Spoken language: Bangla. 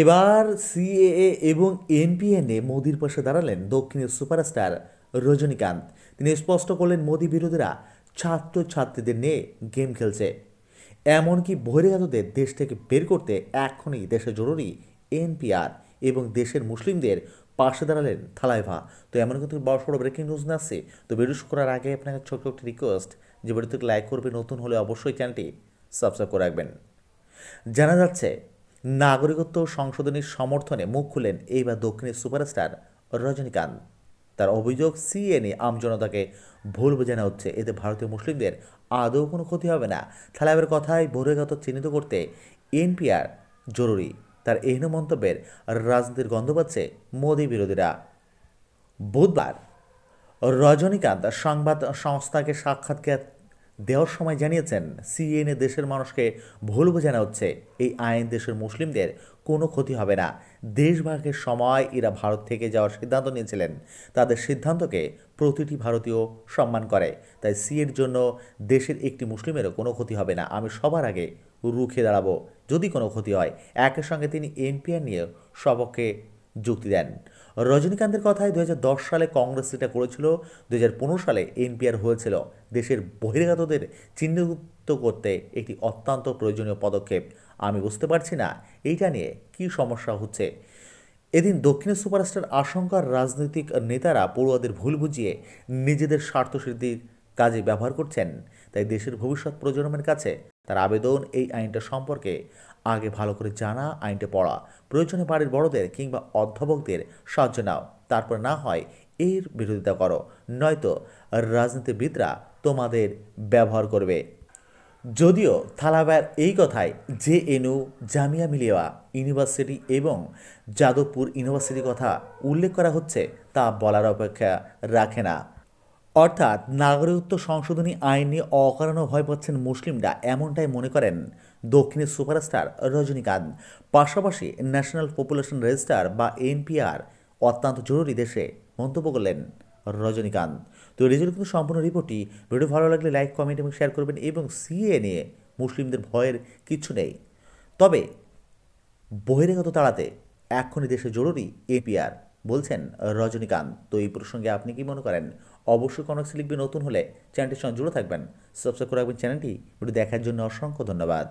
এবার সিএএ এবং এনপিএনে মোদির পাশে দাঁড়ালেন দক্ষিণের সুপারস্টার রজনীকান্ত তিনি স্পষ্ট করলেন মোদী বিরোধীরা ছাত্রছাত্রীদের নিয়ে গেম খেলছে এমনকি বহিরাগতদের দেশ থেকে বের করতে এখনই দেশে জরুরি এনপিআর এবং দেশের মুসলিমদের পাশে দাঁড়ালেন থালাইভা তো এমন কিন্তু বড় সড়ো ব্রেকিং নিউজ না আসছে তো ভিডিও করার আগে আপনাকে ছোট্ট একটি রিকোয়েস্ট যে ভিডিওতে লাইক করবে নতুন হলে অবশ্যই চ্যানেলটি সাবস্ক্রাইব করে রাখবেন জানা যাচ্ছে নাগরিকত্ব সংশোধনীর সমর্থনে মুখ খুলেন এইবার দক্ষিণের সুপারস্টার রজনীকান্ত তার অভিযোগ সিএনএ আমজনতাকে ভুল বোঝানো হচ্ছে এতে ভারতীয় মুসলিমদের আদৌ কোনো ক্ষতি হবে না থালাবের কথায় বহিরাগত চিহ্নিত করতে এনপিআর জরুরি তার এহেন মন্তব্যের রাজনীতির গন্ধ পাচ্ছে মোদী বিরোধীরা বুধবার রজনীকান্ত সংবাদ সংস্থাকে সাক্ষাৎকার দেওয়ার সময় জানিয়েছেন সিএনএ দেশের মানুষকে ভুল বোঝানো হচ্ছে এই আইন দেশের মুসলিমদের কোনো ক্ষতি হবে না দেশভাগের সময় এরা ভারত থেকে যাওয়ার সিদ্ধান্ত নিয়েছিলেন তাদের সিদ্ধান্তকে প্রতিটি ভারতীয় সম্মান করে তাই সিএর জন্য দেশের একটি মুসলিমেরও কোনো ক্ষতি হবে না আমি সবার আগে রুখে দাঁড়াবো যদি কোনো ক্ষতি হয় একই সঙ্গে তিনি এনপিআর নিয়ে সবকে যুক্তি দেন রজনীকান্তের কথায় দু সালে কংগ্রেস এটা করেছিল দু সালে এনপিআর হয়েছিল দেশের বহিরাগতদের চিহ্নিত করতে একটি অত্যন্ত প্রয়োজনীয় পদক্ষেপ আমি বুঝতে পারছি না এইটা নিয়ে কি সমস্যা হচ্ছে এদিন দক্ষিণের সুপারস্টার আশঙ্কার রাজনৈতিক নেতারা পড়ুয়াদের ভুল বুঝিয়ে নিজেদের স্বার্থসিদ্ধির কাজে ব্যবহার করছেন তাই দেশের ভবিষ্যৎ প্রজন্মের কাছে তার আবেদন এই আইনটা সম্পর্কে আগে ভালো করে জানা আইনটা পড়া প্রয়োজনে বাড়ির বড়দের কিংবা অধ্যাপকদের সাহায্য নাও তারপর না হয় এর বিরোধিতা করো নয়তো রাজনীতিবিদরা তোমাদের ব্যবহার করবে যদিও থালাবায়ের এই কথায় যে এনু জামিয়া মিলিয়া ইউনিভার্সিটি এবং যাদবপুর ইউনিভার্সিটির কথা উল্লেখ করা হচ্ছে তা বলার অপেক্ষা রাখে না অর্থাৎ নাগরিকত্ব সংশোধনী আইন নিয়ে অকারণে ভয় পাচ্ছেন মুসলিমরা এমনটাই মনে করেন দক্ষিণের সুপারস্টার রজনীকান্ত পাশাপাশি ন্যাশনাল পপুলেশন রেজিস্টার বা এনপিআর অত্যন্ত জরুরি দেশে মন্তব্য করলেন রজনীকান্ত তো রেজুল কিন্তু সম্পূর্ণ রিপোর্টটি ভিডিও ভালো লাগলে লাইক কমেন্ট এবং শেয়ার করবেন এবং সিএ নিয়ে মুসলিমদের ভয়ের কিছু নেই তবে বহিরাগত তাড়াতে এখনই দেশে জরুরি এপিআর বলছেন রজনীকান্ত তো এই প্রসঙ্গে আপনি কি মনে করেন অবশ্যই কনক লিখবে নতুন হলে চ্যানেলটির সঙ্গে জুড়ে থাকবেন সাবস্ক্রাইব করে রাখবেন চ্যানেলটি ভিডিও দেখার জন্য অসংখ্য ধন্যবাদ